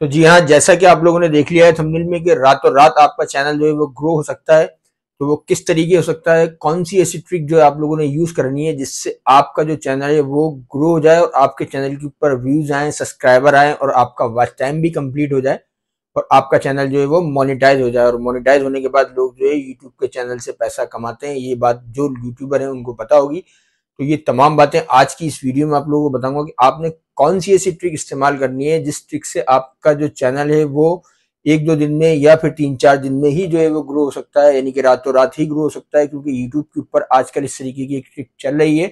तो जी हाँ जैसा कि आप लोगों ने देख लिया है थंबनेल में कि रातों रात आपका चैनल जो है वो ग्रो हो सकता है तो वो किस तरीके हो सकता है कौन सी ऐसी ट्रिक जो आप लोगों ने यूज करनी है जिससे आपका जो चैनल है वो ग्रो हो जाए और आपके चैनल के ऊपर व्यूज आए सब्सक्राइबर आए और आपका वॉच टाइम भी कंप्लीट हो जाए और आपका चैनल जो है वो मोनिटाइज हो जाए और मोनिटाइज होने के बाद लोग जो है यूट्यूब के चैनल से पैसा कमाते हैं ये बात जो यूट्यूबर है उनको पता होगी तो ये तमाम बातें आज की इस वीडियो में आप लोगों को बताऊंगा कि आपने कौन सी ऐसी ट्रिक इस्तेमाल करनी है जिस ट्रिक से आपका जो चैनल है वो एक दो दिन में या फिर तीन चार दिन में ही जो है वो ग्रो हो सकता है यानी कि रातों रात ही ग्रो हो सकता है क्योंकि यूट्यूब के ऊपर आजकल इस तरीके की एक ट्रिक चल रही है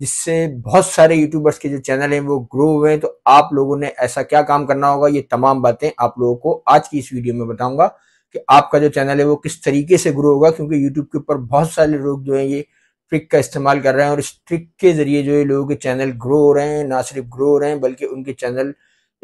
जिससे बहुत सारे यूट्यूबर्स के जो चैनल हैं वो ग्रो हुए हैं तो आप लोगों ने ऐसा क्या काम करना होगा ये तमाम बातें आप लोगों को आज की इस वीडियो में बताऊंगा कि आपका जो चैनल है वो किस तरीके से ग्रो होगा क्योंकि यूट्यूब के ऊपर बहुत सारे लोग जो है ये ट्रिक का इस्तेमाल कर रहे हैं और इस ट्रिक के ज़रिए जो है लोगों के चैनल ग्रो हो रहे हैं ना सिर्फ ग्रो हो रहे हैं बल्कि उनके चैनल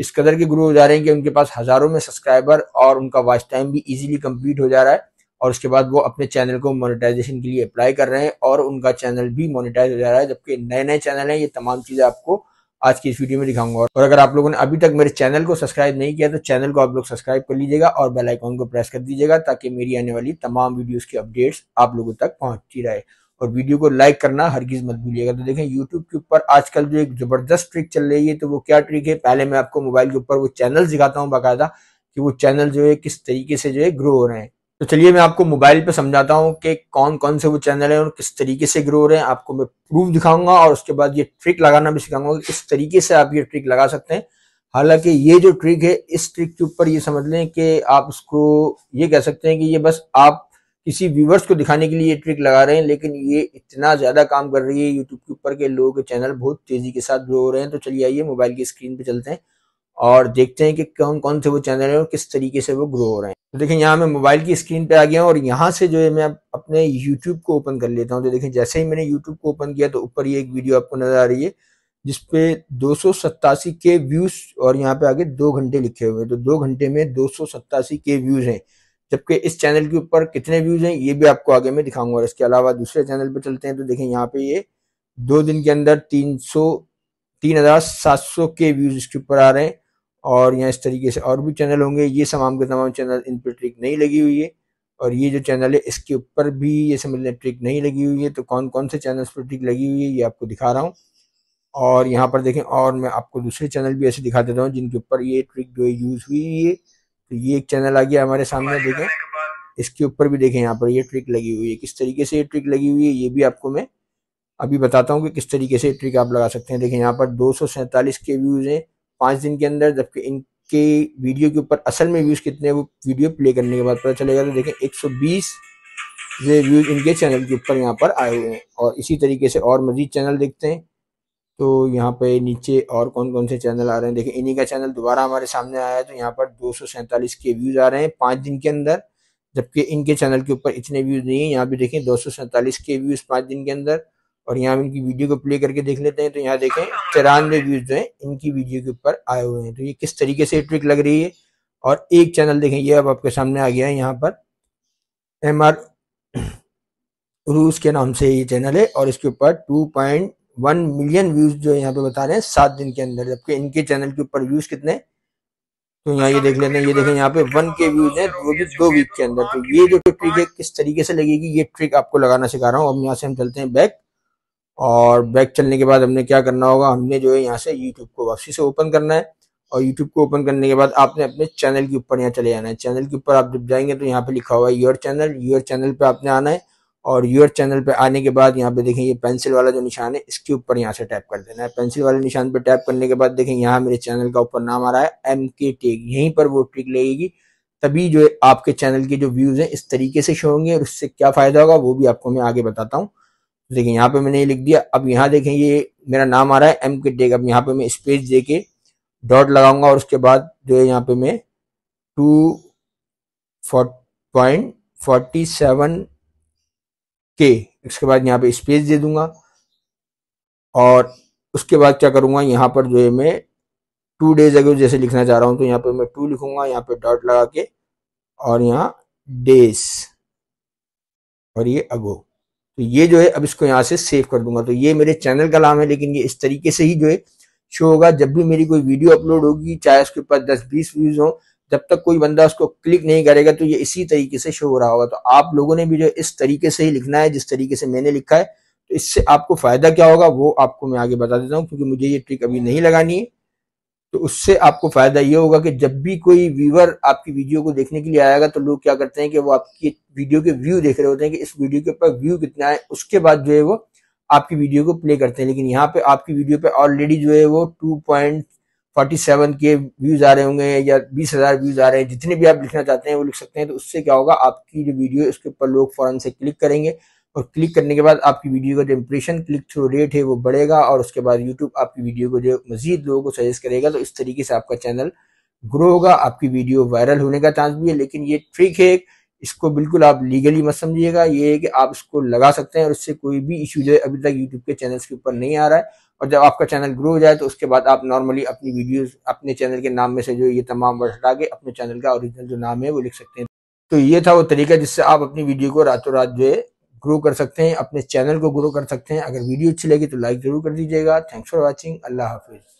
इस कदर के ग्रो हो जा रहे हैं कि उनके पास हज़ारों में सब्सक्राइबर और उनका वॉच टाइम भी इजीली कंप्लीट हो जा रहा है और उसके बाद वो अपने चैनल को मोनेटाइजेशन के लिए अप्लाई कर रहे हैं और उनका चैनल भी मोनेटाइज हो जा रहा है जबकि नए नए चैनल हैं ये तमाम चीज़ें आपको आज की इस वीडियो में दिखाऊंगा और अगर आप लोगों ने अभी तक मेरे चैनल को सब्सक्राइब नहीं किया तो चैनल को आप लोग सब्सक्राइब कर लीजिएगा और बेल आइकॉन को प्रेस कर दीजिएगा ताकि मेरी आने वाली तमाम वीडियोस की अपडेट्स आप लोगों तक पहुंचती रहे और वीडियो को लाइक करना हर चीज मत भूलिएगा तो देखें यूट्यूब के ऊपर आजकल जो एक जबरदस्त ट्रिक चल रही है तो वो क्या ट्रिक है पहले मैं आपको मोबाइल के ऊपर वो चैनल दिखाता हूँ बाकायदा कि वो चैनल जो है किस तरीके से जो है ग्रो हो रहे हैं तो चलिए मैं आपको मोबाइल पे समझाता हूँ कि कौन कौन से वो चैनल है और किस तरीके से ग्रो हो रहे हैं आपको मैं प्रूफ दिखाऊंगा और उसके बाद ये ट्रिक लगाना भी सिखाऊंगा कि किस तरीके से आप ये ट्रिक लगा सकते हैं हालांकि ये जो ट्रिक है इस ट्रिक के ऊपर ये समझ लें कि आप उसको ये कह सकते हैं कि ये बस आप किसी व्यूवर्स को दिखाने के लिए ये ट्रिक लगा रहे हैं लेकिन ये इतना ज़्यादा काम कर रही है यूट्यूब के ऊपर के लोगों के चैनल बहुत तेज़ी के साथ ग्रो हो रहे हैं तो चलिए आइए मोबाइल की स्क्रीन पे चलते हैं और देखते हैं कि कौन कौन से वो चैनल हैं और किस तरीके से वो ग्रो हो रहे हैं तो देखें यहाँ मैं मोबाइल की स्क्रीन पे आ गया हूँ और यहाँ से जो है मैं अपने यूट्यूब को ओपन कर लेता हूँ तो देखें जैसे ही मैंने यूट्यूब को ओपन किया तो ऊपर ये एक वीडियो आपको नजर आ रही है जिसपे दो के व्यूज और यहाँ पे आगे दो घंटे लिखे हुए हैं तो दो घंटे में दो के व्यूज हैं जबकि इस चैनल के ऊपर कितने व्यूज हैं ये भी आपको आगे मैं दिखाऊंगा और इसके अलावा दूसरे चैनल पे चलते हैं तो देखें यहाँ पे ये दो दिन के अंदर तीन सौ तीन हजार सात सौ के व्यूज इसके ऊपर आ रहे हैं और यहाँ इस तरीके से और भी चैनल होंगे ये तमाम के तमाम चैनल इन पर ट्रिक नहीं लगी हुई है और ये जो चैनल है इसके ऊपर भी ये समझ लें ट्रिक नहीं लगी हुई है तो कौन कौन से चैनल पर ट्रिक लगी हुई है ये आपको दिखा रहा हूँ और यहाँ पर देखें और मैं आपको दूसरे चैनल भी ऐसे दिखा देता हूँ जिनके ऊपर ये ट्रिक जो है यूज़ हुई है तो ये एक चैनल आ गया हमारे सामने देखें इसके ऊपर भी देखें यहाँ पर ये ट्रिक लगी हुई है किस तरीके से ये ट्रिक लगी हुई है ये भी आपको मैं अभी बताता हूँ कि किस तरीके से ट्रिक आप लगा सकते हैं देखें यहाँ पर दो के व्यूज़ हैं पाँच दिन के अंदर जबकि इनके वीडियो के ऊपर असल में व्यूज़ कितने वो वीडियो प्ले करने के बाद पता चलेगा तो देखें एक ये व्यूज़ इनके चैनल के ऊपर यहाँ पर आए हुए हैं और इसी तरीके से और मज़ीद चैनल देखते हैं तो यहाँ पे नीचे और कौन कौन से चैनल आ रहे हैं देखिए इन्हीं का चैनल दोबारा हमारे सामने आया है तो यहाँ पर दो के व्यूज़ आ रहे हैं पांच दिन के अंदर जबकि इनके चैनल के ऊपर इतने व्यूज़ नहीं है यहाँ भी देखें दो के व्यूज़ पांच दिन के अंदर और यहाँ इनकी वीडियो को प्ले करके देख लेते हैं तो यहाँ देखें चौरानवे व्यूज़ जो है इनकी वीडियो के ऊपर आए हुए हैं तो ये किस तरीके से ट्रिक लग रही है और एक चैनल देखें ये अब आपके सामने आ गया है यहाँ पर एम आर रूस के नाम से ये चैनल है और इसके ऊपर two point one million views जो यहाँ पे बता रहे हैं सात दिन के अंदर जबकि इनके चैनल के ऊपर व्यूज कितने तो यहाँ ये देख लेते हैं ये देखें यहाँ पे वन के व्यूज है वो भी दो वीक के अंदर तो ये जो ट्रिक है किस तरीके से लगेगी ये ट्रिक आपको लगाना सिखा रहा हूँ अब यहाँ से हम चलते हैं बैक और बैक चलने के बाद हमने क्या करना होगा हमने जो है यहाँ से यूट्यूब को वापसी से ओपन करना है और यूट्यूब को ओपन करने के बाद आपने अपने चैनल के ऊपर यहाँ चले जाना है चैनल के ऊपर आप जब जाएंगे तो यहाँ पे लिखा हुआ है योर चैनल योर चैनल पे आपने आना है और यूर चैनल पे आने के बाद यहाँ पे देखें ये पेंसिल वाला जो निशान है इसके ऊपर यहाँ से टैप कर देना है पेंसिल वाले निशान पे टैप करने के बाद देखें यहाँ मेरे चैनल का ऊपर नाम आ रहा है एम के टेक यहीं पर वो ट्रिक लगेगी तभी जो आपके चैनल के जो व्यूज हैं इस तरीके से शो होंगे और उससे क्या फायदा होगा वो भी आपको मैं आगे बताता हूँ देखिए यहाँ पे मैंने ये लिख दिया अब यहाँ देखें ये मेरा नाम आ रहा है एम के टेक अब यहाँ पे मैं स्पेस दे के डॉट लगाऊंगा और उसके बाद जो है यहाँ पे मैं टू पॉइंट फोर्टी सेवन के इसके बाद यहाँ पे स्पेस दे दूंगा और उसके बाद क्या करूंगा यहाँ पर जो है मैं टू डेज अगो जैसे लिखना चाह रहा हूँ तो यहाँ पे मैं टू लिखूंगा यहाँ पे डॉट लगा के और यहाँ डेज और ये अगो तो ये जो है अब इसको यहाँ से सेव कर दूंगा तो ये मेरे चैनल का नाम है लेकिन ये इस तरीके से ही जो है शो होगा जब भी मेरी कोई वीडियो अपलोड होगी चाहे उसके पास दस बीस व्यूज हो जब तक कोई बंदा उसको क्लिक नहीं करेगा तो ये इसी तरीके से शो हो रहा होगा तो आप लोगों ने भी जो इस तरीके से ही लिखना है जिस तरीके से मैंने लिखा है तो इससे आपको फायदा क्या होगा वो आपको मैं आगे बता देता हूँ क्योंकि मुझे ये ट्रिक अभी नहीं लगानी है तो उससे आपको फायदा ये होगा कि जब भी कोई व्यूवर आपकी वीडियो को देखने के लिए आएगा तो लोग क्या करते हैं कि वो आपकी वीडियो के व्यू देख रहे होते हैं कि इस वीडियो के ऊपर व्यू कितना है उसके बाद जो है वो आपकी वीडियो को प्ले करते हैं लेकिन यहाँ पे आपकी वीडियो पे ऑलरेडी जो है वो two point forty seven K views आ रहे होंगे या बीस हजार व्यूज आ रहे हैं जितने भी आप लिखना चाहते हैं वो लिख सकते हैं तो उससे क्या होगा आपकी जो वीडियो है उसके ऊपर लोग फॉरन से क्लिक करेंगे और क्लिक करने के बाद आपकी वीडियो का जो इम्प्रेशन क्लिक थ्रू रेट है वो बढ़ेगा और उसके बाद यूट्यूब आपकी वीडियो को जो मजीद लोगों को सजेस्ट करेगा तो इस तरीके से आपका चैनल ग्रो होगा आपकी वीडियो वायरल होने का चांस भी है लेकिन ये ट्रिक है इसको बिल्कुल आप लीगली मत समझिएगा ये है कि आप इसको लगा सकते हैं और इससे कोई भी इशू जो है अभी तक यूट्यूब के चैनल्स के ऊपर नहीं आ रहा है और जब आपका चैनल ग्रो हो जाए तो उसके बाद आप नॉर्मली अपनी वीडियोस अपने चैनल के नाम में से जो ये तमाम वर्ड हटा के अपने चैनल का ओरिजिनल जो नाम है वो लिख सकते हैं तो ये था वो तरीका जिससे आप अपनी वीडियो को रातों रात जो है ग्रो कर सकते हैं अपने चैनल को ग्रो कर सकते हैं अगर वीडियो अच्छी लगी तो लाइक जरूर कर दीजिएगा थैंक्स फॉर वॉचिंग अल्लाह हाफिज़